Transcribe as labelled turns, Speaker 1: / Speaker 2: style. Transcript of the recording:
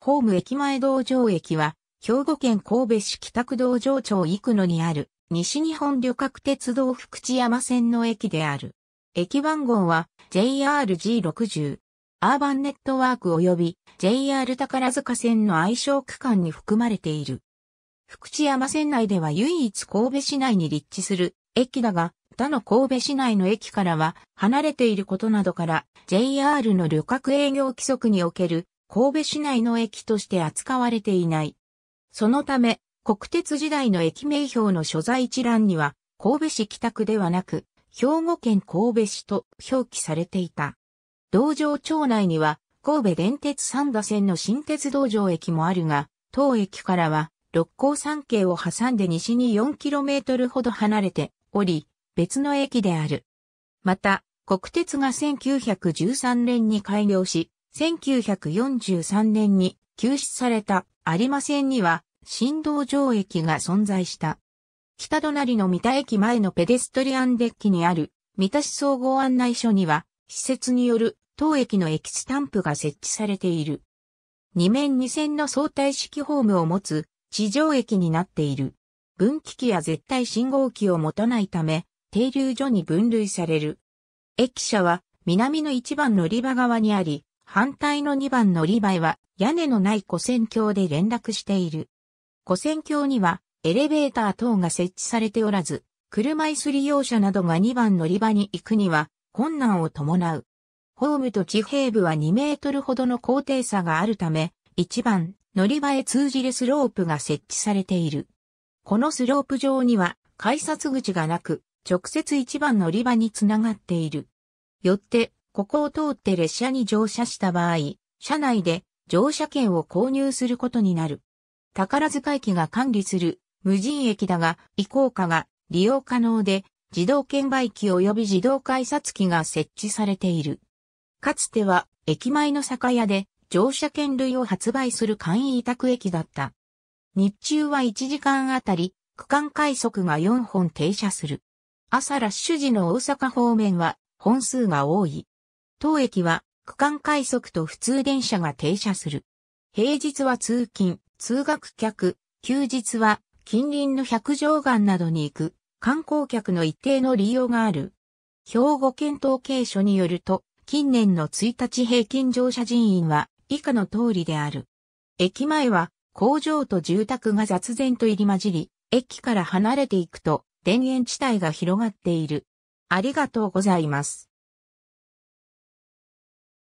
Speaker 1: ホーム駅前道場駅は、兵庫県神戸市北区道場町幾野にある、西日本旅客鉄道福知山線の駅である。駅番号は JRG60。アーバンネットワーク及び JR 宝塚線の愛称区間に含まれている。福知山線内では唯一神戸市内に立地する駅だが、他の神戸市内の駅からは離れていることなどから JR の旅客営業規則における神戸市内の駅として扱われていない。そのため、国鉄時代の駅名標の所在一覧には、神戸市北区ではなく、兵庫県神戸市と表記されていた。道場町内には、神戸電鉄三田線の新鉄道場駅もあるが、当駅からは、六甲山系を挟んで西に 4km ほど離れており、別の駅である。また、国鉄が1913年に開業し、1943年に休止された有馬線には新道場駅が存在した。北隣の三田駅前のペデストリアンデッキにある三田市総合案内所には施設による当駅の駅スタンプが設置されている。2面2線の相対式ホームを持つ地上駅になっている。分岐器や絶対信号機を持たないため、停留所に分類される。駅舎は南の一番乗り場側にあり、反対の2番のリバイは屋根のない古戦橋で連絡している。古戦橋にはエレベーター等が設置されておらず、車椅子利用者などが2番乗り場に行くには困難を伴う。ホームと地平部は2メートルほどの高低差があるため、1番乗り場へ通じるスロープが設置されている。このスロープ上には改札口がなく、直接1番乗り場につながっている。よって、ここを通って列車に乗車した場合、車内で乗車券を購入することになる。宝塚駅が管理する無人駅だが、移行下が利用可能で、自動券売機及び自動改札機が設置されている。かつては、駅前の酒屋で乗車券類を発売する簡易委託駅だった。日中は1時間あたり、区間快速が4本停車する。朝ラッシュ時の大阪方面は本数が多い。当駅は区間快速と普通電車が停車する。平日は通勤、通学客、休日は近隣の百条岩などに行く観光客の一定の利用がある。兵庫県統計所によると、近年の1日平均乗車人員は以下の通りである。駅前は工場と住宅が雑然と入り混じり、駅から離れていくと田園地帯が広がっている。ありがとうございます。